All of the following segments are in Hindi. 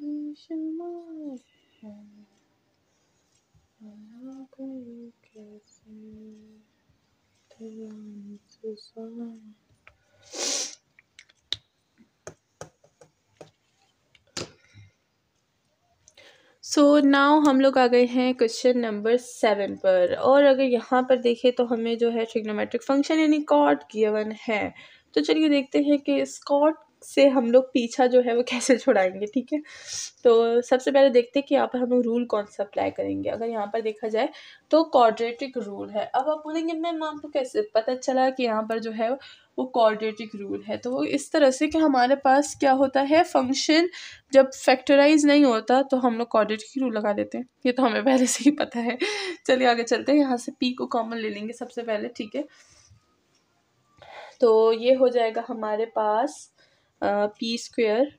सो so नाउ हम लोग आ गए हैं क्वेश्चन नंबर सेवन पर और अगर यहाँ पर देखें तो हमें जो है ट्रिग्नोमेट्रिक फंक्शन यानी कॉट गिवन है तो चलिए देखते हैं कि स्कॉट से हम लोग पीछा जो है वो कैसे छुड़ाएंगे ठीक है तो सबसे पहले देखते हैं कि यहाँ पर हम रूल कौन सा अप्लाई करेंगे अगर यहाँ पर देखा जाए तो कॉर्डरेटिक रूल है अब आप बोलेंगे मैम आपको कैसे पता चला कि यहाँ पर जो है वो कॉर्डरेटिक रूल है तो वो इस तरह से कि हमारे पास क्या होता है फंक्शन जब फैक्टराइज नहीं होता तो हम लोग कॉर्डरेटिक रूल लगा देते हैं ये तो हमें पहले से ही पता है चलिए आगे चलते हैं यहाँ से पी को कॉमन ले लेंगे सबसे पहले ठीक है तो ये हो जाएगा हमारे पास पी स्क्वेयर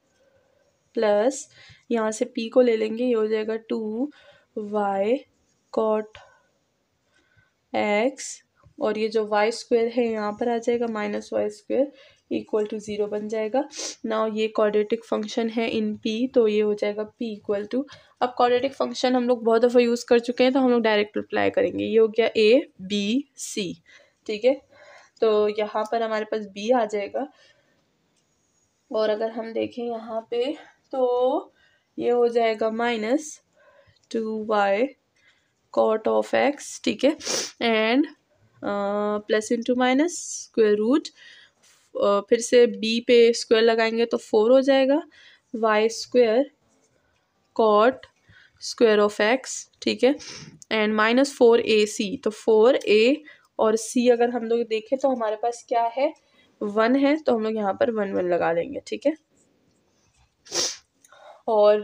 प्लस यहाँ से पी को ले लेंगे ये हो जाएगा टू वाई कॉट एक्स और ये जो वाई स्क्वेयर है यहाँ पर आ जाएगा minus y square equal to zero बन जाएगा ना ये कॉर्डेटिक फंक्शन है इन पी तो ये हो जाएगा पी इक्वल टू अब कॉर्डेटिक फंक्शन हम लोग बहुत दफ़ा यूज़ कर चुके हैं तो हम लोग डायरेक्ट अप्लाई करेंगे ये हो गया ए बी सी ठीक है तो यहाँ पर हमारे पास बी आ जाएगा और अगर हम देखें यहाँ पे तो ये हो जाएगा minus two y cot of x ठीक है and plus into minus square root फिर से बी पे स्क्वेयर लगाएंगे तो फोर हो जाएगा y square cot square of x ठीक है and minus four a c तो फोर ए और सी अगर हम लोग देखें तो हमारे पास क्या है वन है तो हम लोग यहाँ पर वन वन लगा लेंगे ठीक है और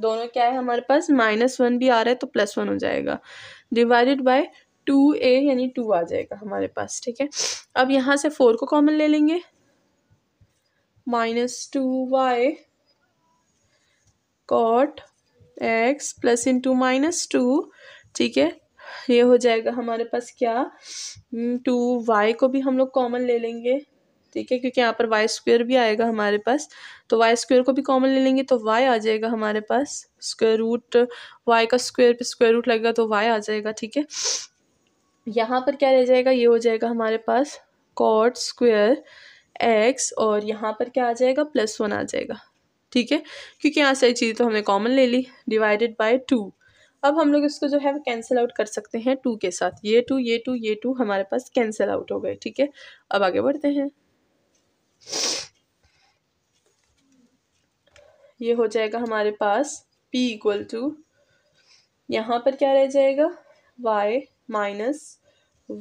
दोनों क्या है हमारे पास माइनस वन भी आ रहा है तो प्लस वन हो जाएगा डिवाइडेड बाय टू ए यानी टू आ जाएगा हमारे पास ठीक है अब यहाँ से फोर को कॉमन ले लेंगे minus two y cot x plus into minus two ठीक है ये हो जाएगा हमारे पास क्या हम्म, टू वाई को भी हम लोग कॉमन ले लेंगे ठीक है क्योंकि यहाँ पर वाई स्क्वेयर भी आएगा हमारे पास तो वाई स्क्वेयर को भी कॉमन ले लेंगे तो वाई आ जाएगा हमारे पास स्क्वायर रूट वाई का स्क्वेयर पे स्क्वायर रूट लगेगा तो वाई आ जाएगा ठीक है यहाँ पर क्या रह जाएगा ये हो जाएगा हमारे पास कॉट स्क्वेयर एक्स और यहाँ पर क्या आ जाएगा प्लस वन आ जाएगा ठीक है क्योंकि यहाँ सारी चीज़ तो हमने कॉमन ले ली डिवाइडेड बाई टू अब हम लोग इसको जो है वो कैंसिल आउट कर सकते हैं टू के साथ ये टू ये टू ये टू हमारे पास कैंसिल आउट हो गए ठीक है अब आगे बढ़ते हैं ये हो जाएगा हमारे पास p इक्वल टू यहाँ पर क्या रह जाएगा y minus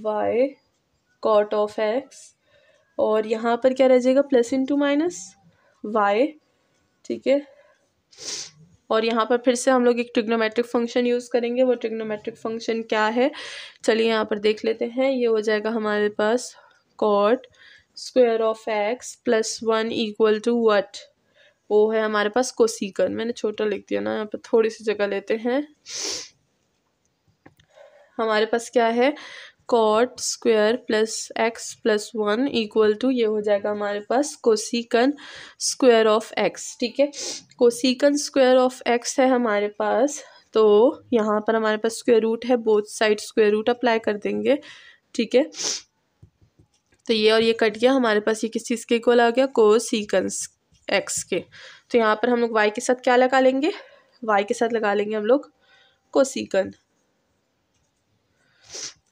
y cot of x और यहाँ पर क्या रह जाएगा प्लस इंटू माइनस वाई ठीक है और यहाँ पर फिर से हम लोग एक ट्रिग्नोमेट्रिक फंक्शन यूज़ करेंगे वो ट्रिग्नोमेट्रिक फंक्शन क्या है चलिए यहाँ पर देख लेते हैं ये हो जाएगा हमारे पास cot square of x plus one equal to what वो है हमारे पास कोसीकन मैंने छोटा लिख दिया ना यहाँ पर थोड़ी सी जगह लेते हैं हमारे पास क्या है cot square plus x plus one equal to ये हो जाएगा हमारे पास कोसिकन स्क्वेयर ऑफ एक्स ठीक है कोसिकन स्क्वायर ऑफ एक्स है हमारे पास तो यहाँ पर हमारे पास स्क्वेयर रूट है both side square root apply कर देंगे ठीक है तो ये और ये कट गया हमारे पास ये किस चीज़ के इक्वल आ गया कोसिकन्स एक्स के तो यहाँ पर हम लोग वाई के साथ क्या लगा लेंगे वाई के साथ लगा लेंगे हम लोग कोसिकन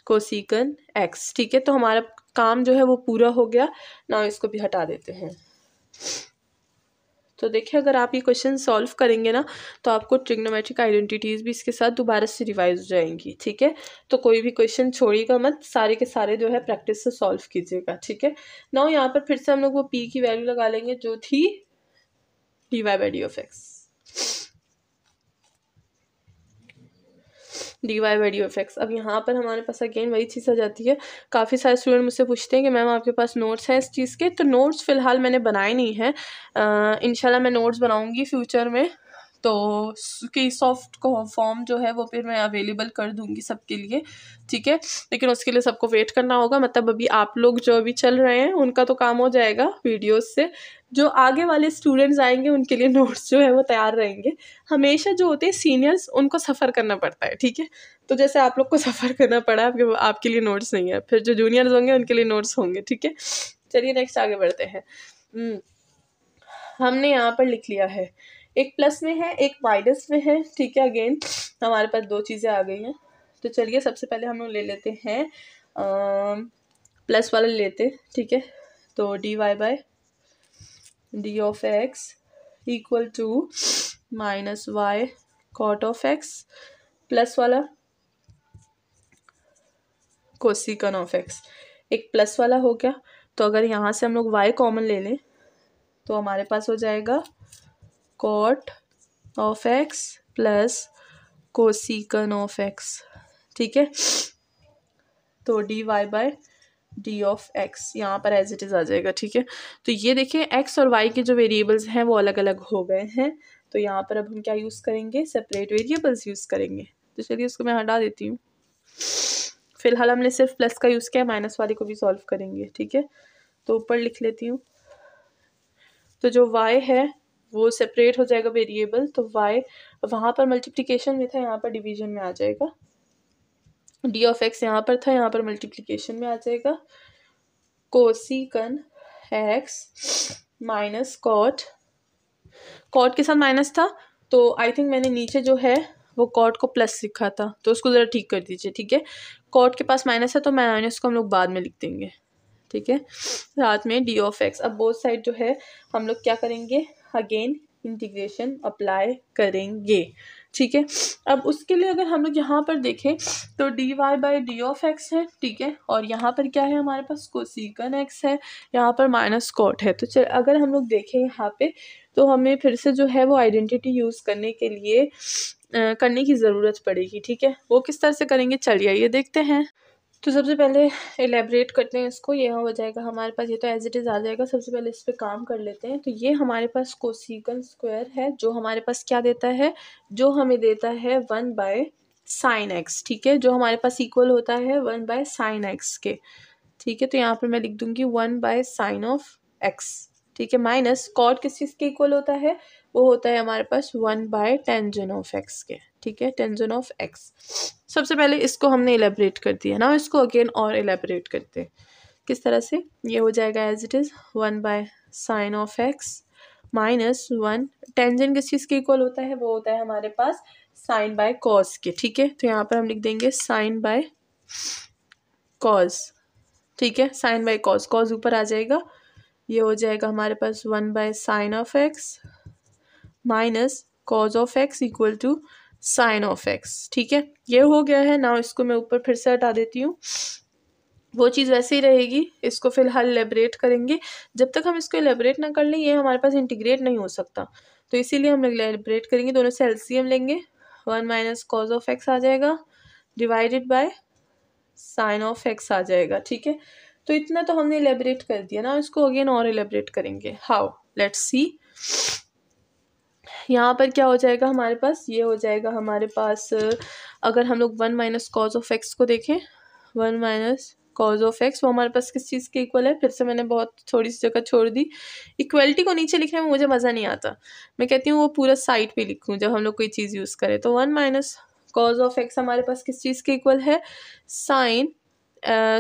कोसिकन एक्स ठीक है तो हमारा काम जो है वो पूरा हो गया ना इसको भी हटा देते हैं तो देखिए अगर आप ये क्वेश्चन सॉल्व करेंगे ना तो आपको ट्रिग्नोमेट्रिक आइडेंटिटीज़ भी इसके साथ दोबारा से रिवाइज हो जाएंगी ठीक है तो कोई भी क्वेश्चन छोड़िएगा मत सारे के सारे जो है प्रैक्टिस से सॉल्व कीजिएगा ठीक है ना यहाँ पर फिर से हम लोग वो पी की वैल्यू लगा लेंगे जो थी d y by d of x d y by d f x अब यहाँ पर हमारे पास अगेन वही चीज़ आ जाती है काफ़ी सारे स्टूडेंट मुझसे पूछते हैं कि मैम आपके पास नोट्स हैं इस चीज़ के तो नोट्स फ़िलहाल मैंने बनाए नहीं हैं इन मैं नोट्स बनाऊँगी फ्यूचर में तो उसकी सॉफ्ट फॉर्म जो है वो फिर मैं अवेलेबल कर दूँगी सबके लिए ठीक है लेकिन उसके लिए सबको वेट करना होगा मतलब अभी आप लोग जो अभी चल रहे हैं उनका तो काम हो जाएगा वीडियोस से जो आगे वाले स्टूडेंट्स आएंगे उनके लिए नोट्स जो है वो तैयार रहेंगे हमेशा जो होते हैं सीनियर्स उनको सफ़र करना पड़ता है ठीक है तो जैसे आप लोग को सफ़र करना पड़ा आपके आपके लिए नोट्स नहीं है फिर जो जूनियर्स होंगे उनके लिए नोट्स होंगे ठीक है चलिए नेक्स्ट आगे बढ़ते हैं हम्म, हमने यहाँ पर लिख लिया है एक प्लस में है एक माइनस में है ठीक है अगेन हमारे पास दो चीज़ें आ गई हैं तो चलिए सबसे पहले हम लोग ले लेते हैं आ, प्लस वाला लेते ठीक है तो d y by d of x equal to minus y cot of x plus वाला कोसिकन ऑफ एक्स एक प्लस वाला हो गया तो अगर यहाँ से हम लोग वाई कॉमन ले लें तो हमारे पास हो जाएगा cot of x plus cosecant of x ठीक है तो d y by d of x यहाँ पर एज इट इज़ आ जाएगा ठीक है तो ये देखिए एक्स और वाई के जो वेरिएबल्स हैं वो अलग अलग हो गए हैं तो यहाँ पर अब हम क्या यूज़ करेंगे सेपरेट वेरिएबल्स यूज़ करेंगे तो चलिए उसको मैं हटा देती हूँ फिलहाल हमने सिर्फ प्लस का यूज़ किया माइनस वाले को भी सॉल्व करेंगे ठीक है तो ऊपर लिख लेती हूँ तो जो वाई है वो सेपरेट हो जाएगा वेरिएबल तो वाई वहाँ पर मल्टीप्लिकेशन में था यहाँ पर डिवीजन में आ जाएगा डी ऑफ एक्स यहाँ पर था यहाँ पर मल्टीप्लिकेशन में आ जाएगा cosecant x minus cot cot के साथ माइनस था तो आई थिंक मैंने नीचे जो है वो कॉट को प्लस लिखा था तो उसको ज़रा ठीक कर दीजिए ठीक है कॉट के पास माइनस है तो माइनस को हम लोग बाद में लिख देंगे ठीक है साथ में डी ऑफ एक्स अब बोथ साइड जो है हम लोग क्या करेंगे अगेन इंटीग्रेशन अप्लाई करेंगे ठीक है अब उसके लिए अगर हम लोग यहाँ पर देखें तो d y by d of x है ठीक है और यहाँ पर क्या है हमारे पास कोसिकन एक्स है यहाँ पर माइनस कोट है तो चल अगर हम लोग देखें यहाँ पे तो हमें फिर से जो है वो आइडेंटिटी यूज़ करने के लिए आ, करने की ज़रूरत पड़ेगी ठीक है वो किस तरह से करेंगे चलिए ये देखते हैं तो सबसे पहले एलेबरेट करते हैं इसको ये हो जाएगा हमारे पास ये तो एज इट इज़ आ जाएगा सबसे पहले इस पर काम कर लेते हैं तो ये हमारे पास कोसिकल स्क्वायर है जो हमारे पास क्या देता है जो हमें देता है वन बाय साइन एक्स ठीक है जो हमारे पास इक्वल होता है वन बाय साइन एक्स के ठीक है तो यहाँ पर मैं लिख दूंगी one by sine of x ठीक है माइनस कॉट किस चीज़ के इक्वल होता है वो होता है हमारे पास one by tangent of x के ठीक है टेंजन ऑफ एक्स सबसे पहले इसको हमने एलेबरेट कर दिया ना इसको अगेन और एलेबरेट करते हैं किस तरह से ये हो जाएगा as it is one by sine of x minus one tangent किस चीज़ के इक्वल होता है वो होता है हमारे पास साइन बाय कॉस के ठीक है तो यहाँ पर हम लिख देंगे साइन बाय कॉस ठीक है साइन बाय कॉज कॉज ऊपर आ जाएगा ये हो जाएगा हमारे पास one by sine of x minus cos of x equal to sine of x ठीक है ये हो गया है ना इसको मैं ऊपर फिर से हटा देती हूँ वो चीज़ वैसे ही रहेगी इसको फिलहाल एलेबरेट करेंगे जब तक हम इसको एलेबरेट ना कर लें ये हमारे पास इंटीग्रेट नहीं हो सकता तो इसीलिए हम एलेबरेट करेंगे दोनों से एलसीएम लेंगे one minus cos of x आ जाएगा divided by sine of x आ जाएगा ठीक है तो इतना तो हमने एलेबरेट कर दिया ना इसको अगेन और एलेबरेट करेंगे हाउ लेट्स सी यहाँ पर क्या हो जाएगा हमारे पास ये हो जाएगा हमारे पास अगर हम लोग one minus cos of x को देखें one minus cos of x वो हमारे पास किस चीज़ के इक्वल है फिर से मैंने बहुत थोड़ी सी जगह छोड़ दी इक्वलिटी को नीचे लिखने में मुझे मज़ा नहीं आता मैं कहती हूँ वो पूरा साइड पे लिखूँ जब हम लोग कोई चीज़ यूज़ करें तो one minus cos of x हमारे पास किस चीज़ के इक्वल है साइन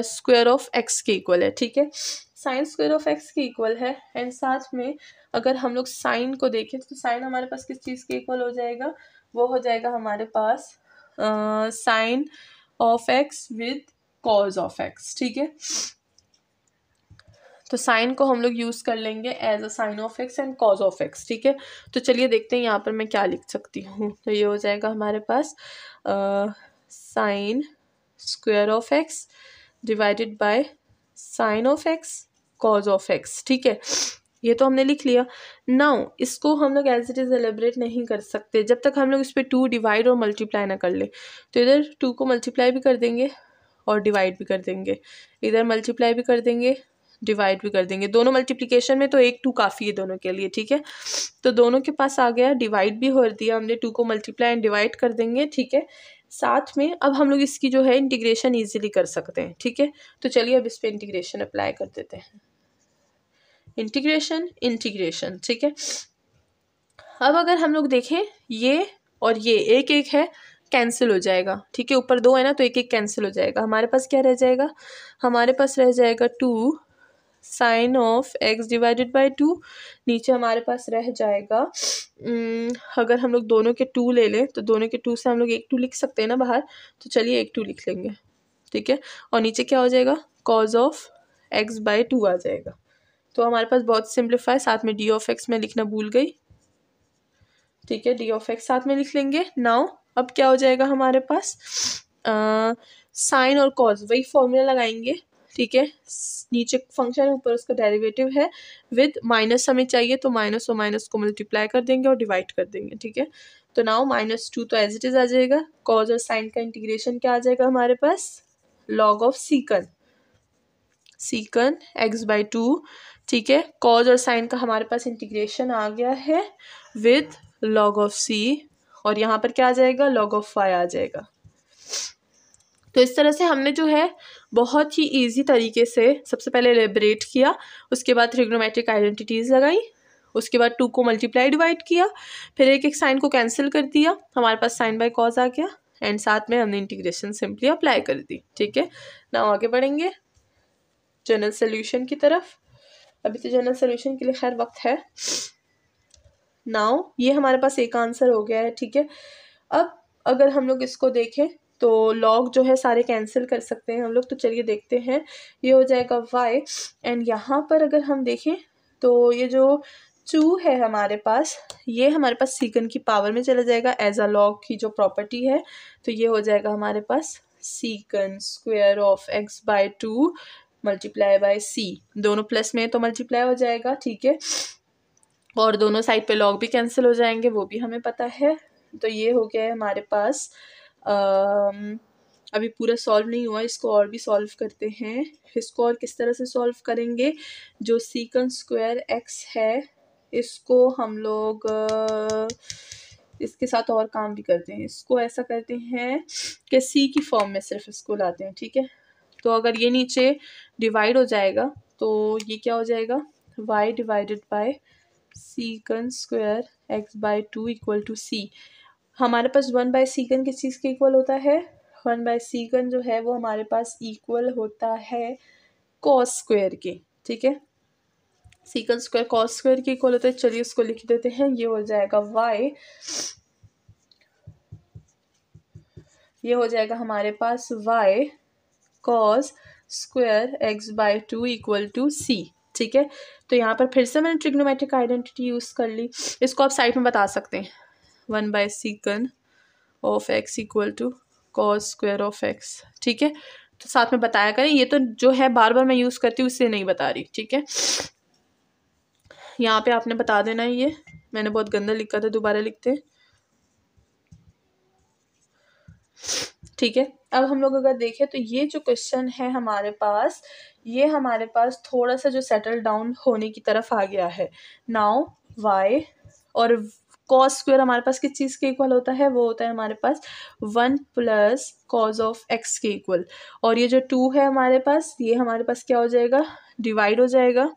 स्क्वेयर ऑफ एक्स के इक्वल है ठीक है साइन स्क्वेयर ऑफ एक्स के इक्वल है एंड साथ में अगर हम लोग साइन को देखें तो साइन हमारे पास किस चीज़ के इक्वल हो जाएगा वो हो जाएगा हमारे पास sine of x with cos of x ठीक है तो साइन को हम लोग यूज़ कर लेंगे as a sine of x and cos of x ठीक है तो चलिए देखते हैं यहाँ पर मैं क्या लिख सकती हूँ तो ये हो जाएगा हमारे पास sine square of x divided by sine of x cos of x ठीक है ये तो हमने लिख लिया नाउ इसको हम लोग एज इट इज़ एलेबरेट नहीं कर सकते जब तक हम लोग इस पर टू डिवाइड और मल्टीप्लाई ना कर ले तो इधर टू को मल्टीप्लाई भी कर देंगे और डिवाइड भी कर देंगे इधर मल्टीप्लाई भी कर देंगे डिवाइड भी कर देंगे दोनों मल्टीप्लीकेशन में तो एक टू काफ़ी है दोनों के लिए ठीक है तो दोनों के पास आ गया डिवाइड भी हो दिया हमने टू को मल्टीप्लाई एंड डिवाइड कर देंगे ठीक है साथ में अब हम लोग इसकी जो है इंटीग्रेशन ईजिली कर सकते हैं ठीक है तो चलिए अब इस पर इंटीग्रेशन अप्लाई कर देते हैं इंटीग्रेशन इंटीग्रेशन ठीक है अब अगर हम लोग देखें ये और ये एक एक है कैंसिल हो जाएगा ठीक है ऊपर दो है ना तो एक एक कैंसिल हो जाएगा हमारे पास क्या रह जाएगा हमारे पास रह जाएगा two sine of x divided by two नीचे हमारे पास रह जाएगा अगर हम लोग दोनों के टू ले लें तो दोनों के टू से हम लोग एक टू लिख सकते हैं ना बाहर तो चलिए एक टू लिख लेंगे ठीक है और नीचे क्या हो जाएगा cos of x by two आ जाएगा तो हमारे पास बहुत सिंप्लीफाई साथ में डी ऑफ एक्स में लिखना भूल गई ठीक है डी ऑफ एक्स साथ में लिख लेंगे नाउ अब क्या हो जाएगा हमारे पास साइन और कॉज वही फॉर्मूला लगाएंगे ठीक है नीचे फंक्शन है ऊपर उसका डेरिवेटिव है विद माइनस हमें चाहिए तो माइनस और माइनस को मल्टीप्लाई कर देंगे और डिवाइड कर देंगे ठीक है तो नाउ माइनस टू तो एज इट इज़ आ जाएगा कॉज और साइन का इंटीग्रेशन क्या आ जाएगा हमारे पास log of secant secant x by two ठीक है कॉज और साइन का हमारे पास इंटीग्रेशन आ गया है विद लॉग ऑफ सी और यहाँ पर क्या आ जाएगा लॉग ऑफ फाइव आ जाएगा तो इस तरह से हमने जो है बहुत ही ईजी तरीके से सबसे पहले एलेबरेट किया उसके बाद ट्रिग्नोमेट्रिक आइडेंटिटीज़ लगाई उसके बाद टू को मल्टीप्लाई डिवाइड किया फिर एक एक साइन को कैंसिल कर दिया हमारे पास साइन बाय कॉज आ गया एंड साथ में हमने इंटीग्रेशन सिंपली अप्लाई कर दी ठीक है ना आगे बढ़ेंगे जनरल सोल्यूशन की तरफ अभी तो जनरल सोल्यूशन के लिए खैर वक्त है नाउ ये हमारे पास एक आंसर हो गया है ठीक है अब अगर हम लोग इसको देखें तो लॉग जो है सारे कैंसिल कर सकते हैं हम लोग तो चलिए देखते हैं ये हो जाएगा वाई एंड यहाँ पर अगर हम देखें तो ये जो टू है हमारे पास ये हमारे पास सीकन की पावर में चला जाएगा एज अ लॉग की जो प्रॉपर्टी है तो ये हो जाएगा हमारे पास secant square of x by two multiply by c दोनों प्लस में तो मल्टीप्लाई हो जाएगा ठीक है और दोनों साइड पे लॉग भी कैंसिल हो जाएंगे वो भी हमें पता है तो ये हो गया है हमारे पास अभी पूरा सॉल्व नहीं हुआ इसको और भी सॉल्व करते हैं इसको और किस तरह से सॉल्व करेंगे जो सीकन स्क्वायर एक्स है इसको हम लोग इसके साथ और काम भी करते हैं इसको ऐसा करते हैं कि सी की फॉर्म में सिर्फ इसको लाते हैं ठीक है तो अगर ये नीचे डिवाइड हो जाएगा तो ये क्या हो जाएगा y divided by secant square x by two equal to c हमारे पास वन बाय सीकन किस चीज़ के इक्वल होता है वन बाय सीकन जो है वो हमारे पास इक्वल होता है कॉस स्क्वायर के ठीक है सीकन स्क्वायर कॉस स्क्वायर के इक्वल होता है चलिए उसको लिख देते हैं ये हो जाएगा वाई ये हो जाएगा हमारे पास y cos square x by two equal to c ठीक है तो यहाँ पर फिर से मैंने ट्रिग्नोमेट्रिक आइडेंटिटी यूज़ कर ली इसको आप साइड में बता सकते हैं one by secant of x equal to cos square of x ठीक है तो साथ में बताया करें ये तो जो है बार बार मैं यूज़ करती हूँ इसलिए नहीं बता रही ठीक है यहाँ पे आपने बता देना ये मैंने बहुत गंदा लिखा था दोबारा लिखते हैं ठीक है अब हम लोग अगर देखें तो ये जो क्वेश्चन है हमारे पास ये हमारे पास थोड़ा सा जो सेटल डाउन होने की तरफ आ गया है नाउ वाई और कॉस स्क्वेयर हमारे पास किस चीज़ के इक्वल होता है वो होता है हमारे पास one plus cos of x के इक्वल और ये जो टू है हमारे पास ये हमारे पास क्या हो जाएगा डिवाइड हो जाएगा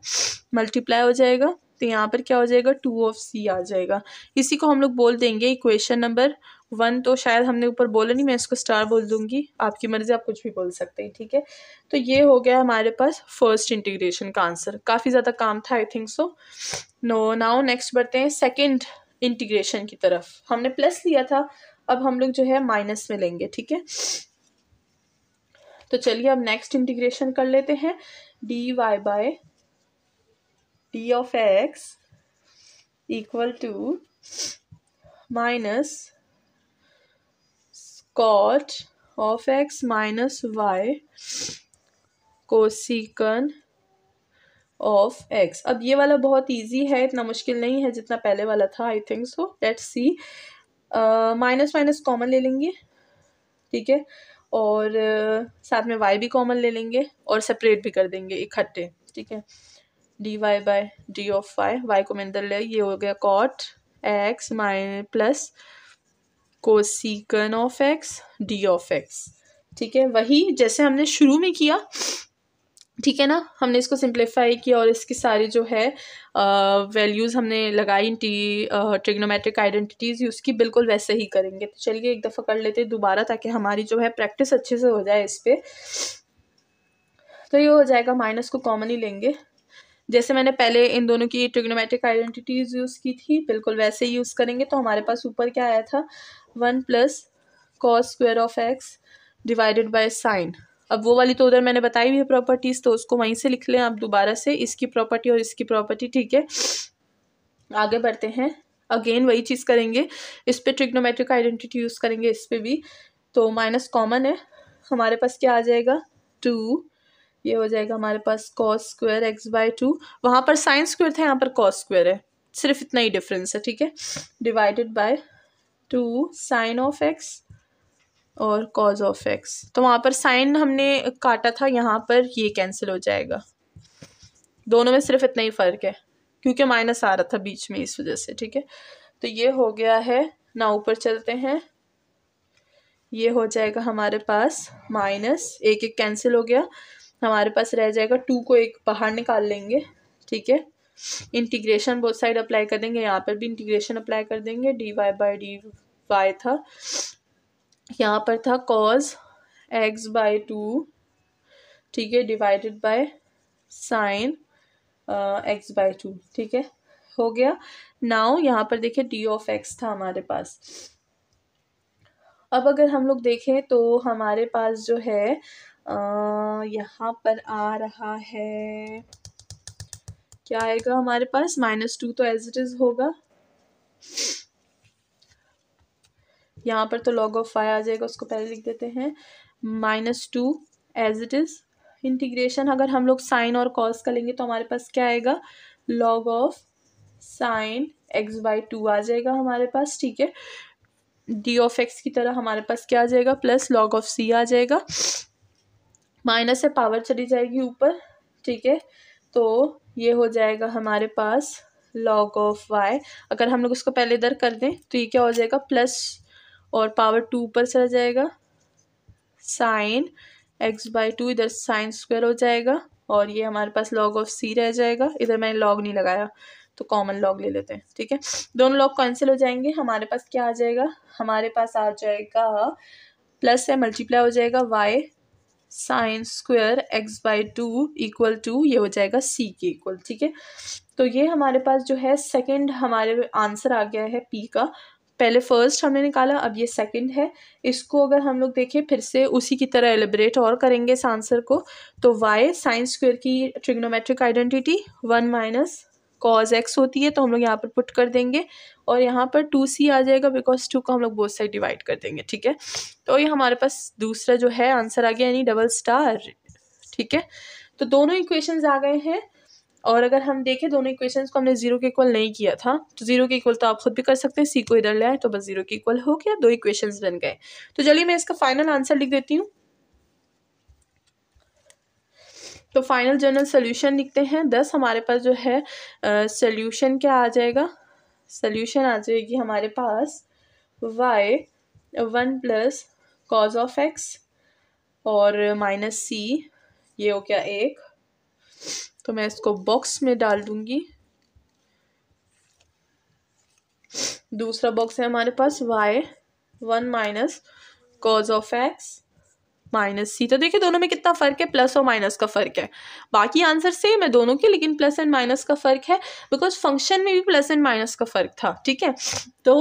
मल्टीप्लाई हो जाएगा तो यहाँ पर क्या हो जाएगा टू ऑफ सी आ जाएगा इसी को हम लोग बोल देंगे इक्वेशन नंबर वन तो शायद हमने ऊपर बोला नहीं मैं इसको स्टार बोल दूंगी आपकी मर्ज़ी आप कुछ भी बोल सकते हैं ठीक है तो ये हो गया हमारे पास फर्स्ट इंटीग्रेशन का आंसर काफ़ी ज़्यादा काम था I think so no now next बढ़ते हैं सेकेंड इंटीग्रेशन की तरफ हमने प्लस लिया था अब हम लोग जो है माइनस में लेंगे ठीक है तो चलिए अब नेक्स्ट इंटीग्रेशन कर लेते हैं d y by d of x equal to minus cot of x minus y cosecant of x अब ये वाला बहुत ईजी है इतना मुश्किल नहीं है जितना पहले वाला था I think so let's see minus minus common ले लेंगे ठीक है और uh, साथ में वाई भी कॉमन ले लेंगे और सेपरेट भी कर देंगे इकट्ठे ठीक है d y by d of y y को मैंने ले ये हो गया cot x minus plus cosecant of x d of x ठीक है वही जैसे हमने शुरू में किया ठीक है ना हमने इसको सिंप्लीफाई किया और इसकी सारी जो है वैल्यूज़ हमने लगाई टी ट्रिग्नोमेट्रिक आइडेंटिटीज़ उसकी बिल्कुल वैसे ही करेंगे तो चलिए एक दफ़ा कर लेते हैं दोबारा ताकि हमारी जो है प्रैक्टिस अच्छे से हो जाए इस पर तो ये हो जाएगा माइनस को कॉमन ही लेंगे जैसे मैंने पहले इन दोनों की ट्रिग्नोमेट्रिक आइडेंटिटीज़ यूज़ की थी बिल्कुल वैसे ही यूज़ करेंगे तो हमारे पास ऊपर क्या आया था one plus cos square of x divided by sine अब वो वाली तो उधर मैंने बताई हुई है प्रॉपर्टीज़ तो उसको वहीं से लिख लें आप दोबारा से इसकी प्रॉपर्टी और इसकी प्रॉपर्टी ठीक है आगे बढ़ते हैं अगेन वही चीज़ करेंगे इस पर ट्रिग्नोमेट्रिक आइडेंटिटी यूज़ करेंगे इस पर भी तो माइनस कॉमन है हमारे पास क्या आ जाएगा टू ये हो जाएगा हमारे पास cos square x by two वहाँ पर साइन स्क्वायर था यहाँ पर कॉस स्क्वायर है सिर्फ इतना ही डिफरेंस है ठीक है divided by two sine of x और कॉज ऑफ एक्स तो वहाँ पर साइन हमने काटा था यहाँ पर ये कैंसिल हो जाएगा दोनों में सिर्फ इतना ही फ़र्क है क्योंकि माइनस आ रहा था बीच में इस वजह से ठीक है तो ये हो गया है ना ऊपर चलते हैं ये हो जाएगा हमारे पास माइनस एक एक कैंसिल हो गया हमारे पास रह जाएगा टू को एक बाहर निकाल लेंगे ठीक है इंटीग्रेशन बोथ साइड अप्लाई कर देंगे यहाँ पर भी इंटीग्रेशन अप्लाई कर देंगे d y by d y था यहाँ पर था कॉज एक्स बाय टू ठीक है divided by sine x by two ठीक है हो गया नाउ यहाँ पर देखिए डी ऑफ एक्स था हमारे पास अब अगर हम लोग देखें तो हमारे पास जो है यहाँ पर आ रहा है क्या आएगा हमारे पास माइनस टू तो एज इट इज़ होगा यहाँ पर तो लॉग ऑफ फाइव आ जाएगा उसको पहले लिख देते हैं minus two as it is integration अगर हम लोग साइन और कॉस का लेंगे तो हमारे पास क्या आएगा log of sine x by two आ जाएगा हमारे पास ठीक है डी ऑफ एक्स की तरह हमारे पास क्या आ जाएगा प्लस लॉग ऑफ सी आ जाएगा माइनस से पावर चली जाएगी ऊपर ठीक है तो ये हो जाएगा हमारे पास लॉग ऑफ वाई अगर हम लोग उसको पहले इधर कर दें तो ये क्या हो जाएगा प्लस और पावर टू ऊपर चला जाएगा साइन एक्स बाई टू इधर साइन स्क्वायर हो जाएगा और ये हमारे पास लॉग ऑफ सी रह जाएगा इधर मैंने लॉग नहीं लगाया तो कॉमन लॉग ले लेते हैं ठीक है दोनों लॉग कैंसिल हो जाएंगे हमारे पास क्या आ जाएगा हमारे पास आ जाएगा प्लस है मल्टीप्लाई हो जाएगा y sine square x by two equal to ये हो जाएगा सी के इक्वल ठीक है तो ये हमारे पास जो है सेकंड हमारे आंसर आ गया है पी का पहले फ़र्स्ट हमने निकाला अब ये सेकंड है इसको अगर हम लोग देखें फिर से उसी की तरह एलिब्रेट और करेंगे इस आंसर को तो वाई साइंस स्क्वेयर की trigonometric identity one minus cos x होती है तो हम लोग यहाँ पर पुट कर देंगे और यहाँ पर टू सी आ जाएगा बिकॉज टू को हम लोग बहुत साइड डिवाइड कर देंगे ठीक है तो ये हमारे पास दूसरा जो है आंसर आ गया यानी डबल स्टार ठीक है तो दोनों इक्वेशंस आ गए हैं और अगर हम देखें दोनों इक्वेशन को हमने जीरो के इक्वल नहीं किया था तो जीरो के इक्वल तो आप खुद भी कर सकते हैं सी को इधर ले आए तो बस जीरो के इक्वल हो गया दो इक्वेशन बन गए तो चलिए मैं इसका फाइनल आंसर लिख देती हूँ तो फाइनल जनरल सोल्यूशन लिखते हैं दस हमारे पास जो है सोल्यूशन क्या आ जाएगा सोल्यूशन आ जाएगी हमारे पास y one plus cos of x और माइनस सी ये हो गया एक तो मैं इसको बॉक्स में डाल दूंगी दूसरा बॉक्स है हमारे पास y one minus cos of x minus c तो देखिए दोनों में कितना फ़र्क है प्लस और माइनस का फ़र्क है बाकी आंसर सेम है दोनों के लेकिन प्लस एंड माइनस का फ़र्क है बिकॉज फंक्शन में भी प्लस एंड माइनस का फ़र्क था ठीक है तो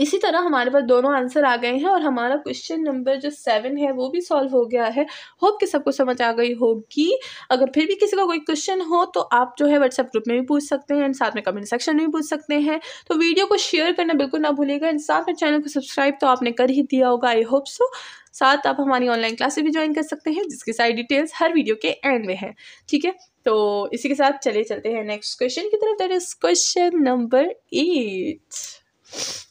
इसी तरह हमारे पास दोनों आंसर आ गए हैं और हमारा क्वेश्चन नंबर जो सेवन है वो भी सॉल्व हो गया है होप कि सबको समझ आ गई होगी अगर फिर भी किसी का कोई क्वेश्चन हो तो आप जो है व्हाट्सएप ग्रुप में भी पूछ सकते हैं एंड साथ में कमेंट सेक्शन में भी पूछ सकते हैं तो वीडियो को शेयर करना बिल्कुल ना भूलेगा एंड साथ में चैनल को सब्सक्राइब तो आपने कर ही दिया होगा आई होप सो साथ आप हमारी ऑनलाइन क्लासेस भी ज्वाइन कर सकते हैं जिसकी सारी डिटेल्स हर वीडियो के एंड में है ठीक है तो इसी के साथ चले चलते हैं नेक्स्ट क्वेश्चन की तरफ that is question number eight